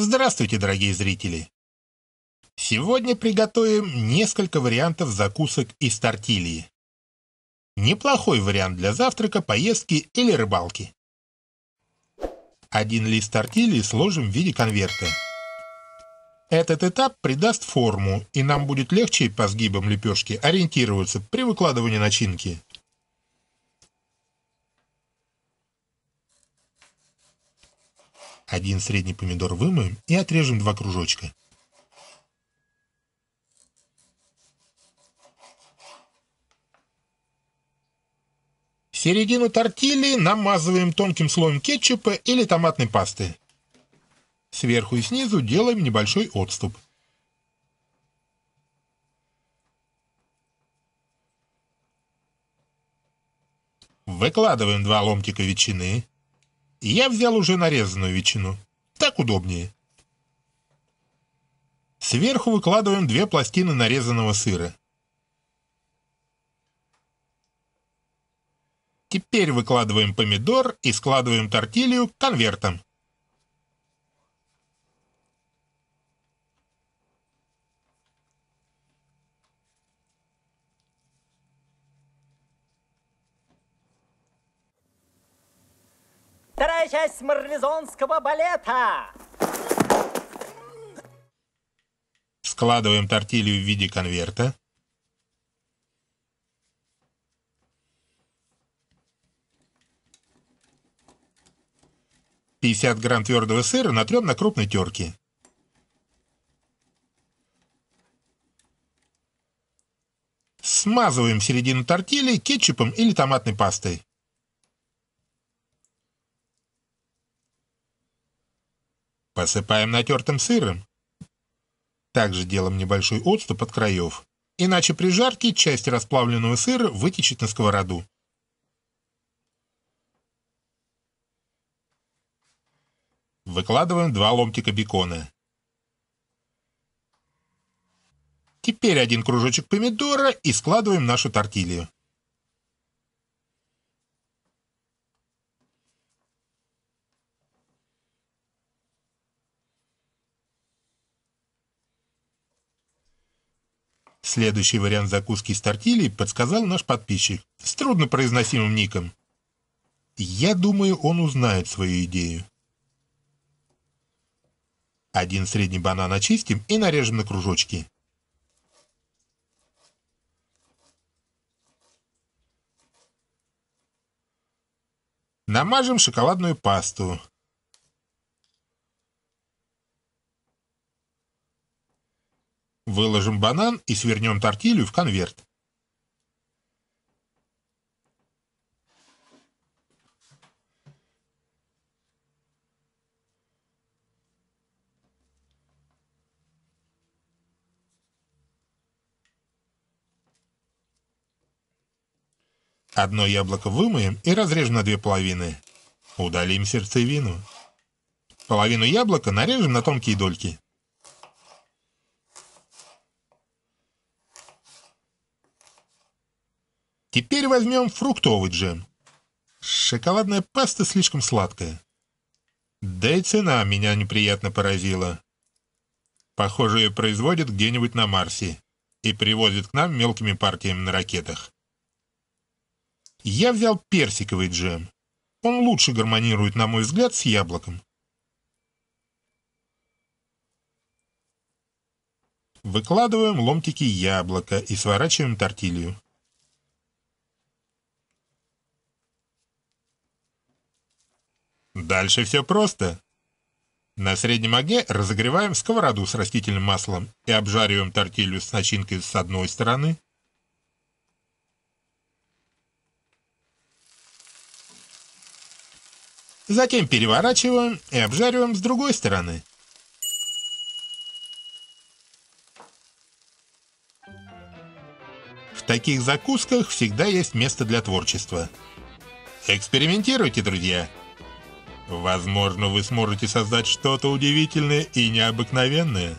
Здравствуйте, дорогие зрители! Сегодня приготовим несколько вариантов закусок из тортильи. Неплохой вариант для завтрака, поездки или рыбалки. Один лист тортильи сложим в виде конверта. Этот этап придаст форму, и нам будет легче по сгибам лепешки ориентироваться при выкладывании начинки. Один средний помидор вымоем и отрежем два кружочка. Середину тортильи намазываем тонким слоем кетчупа или томатной пасты. Сверху и снизу делаем небольшой отступ. Выкладываем два ломтика ветчины. Я взял уже нарезанную ветчину. Так удобнее. Сверху выкладываем две пластины нарезанного сыра. Теперь выкладываем помидор и складываем тортилью конвертом. Вторая часть марлезонского балета. Складываем тортилью в виде конверта. Пятьдесят грамм твердого сыра натрем на крупной терке. Смазываем середину тортильи кетчупом или томатной пастой. Посыпаем натертым сыром. Также делаем небольшой отступ от краев, иначе при жарке часть расплавленного сыра вытечет на сковороду. Выкладываем два ломтика бекона. Теперь один кружочек помидора и складываем нашу тортилью. Следующий вариант закуски из тортилий подсказал наш подписчик с труднопроизносимым ником. Я думаю, он узнает свою идею. Один средний банан очистим и нарежем на кружочки. Намажем шоколадную пасту. Выложим банан и свернем тортилью в конверт. Одно яблоко вымоем и разрежем на две половины. Удалим сердцевину. Половину яблока нарежем на тонкие дольки. Теперь возьмем фруктовый джем. Шоколадная паста слишком сладкая. Да и цена меня неприятно поразила. Похоже, ее производят где-нибудь на Марсе и привозят к нам мелкими партиями на ракетах. Я взял персиковый джем. Он лучше гармонирует, на мой взгляд, с яблоком. Выкладываем ломтики яблока и сворачиваем тортилью. Дальше все просто. На среднем огне разогреваем сковороду с растительным маслом и обжариваем тортилью с начинкой с одной стороны. Затем переворачиваем и обжариваем с другой стороны. В таких закусках всегда есть место для творчества. Экспериментируйте, друзья! Возможно, вы сможете создать что-то удивительное и необыкновенное.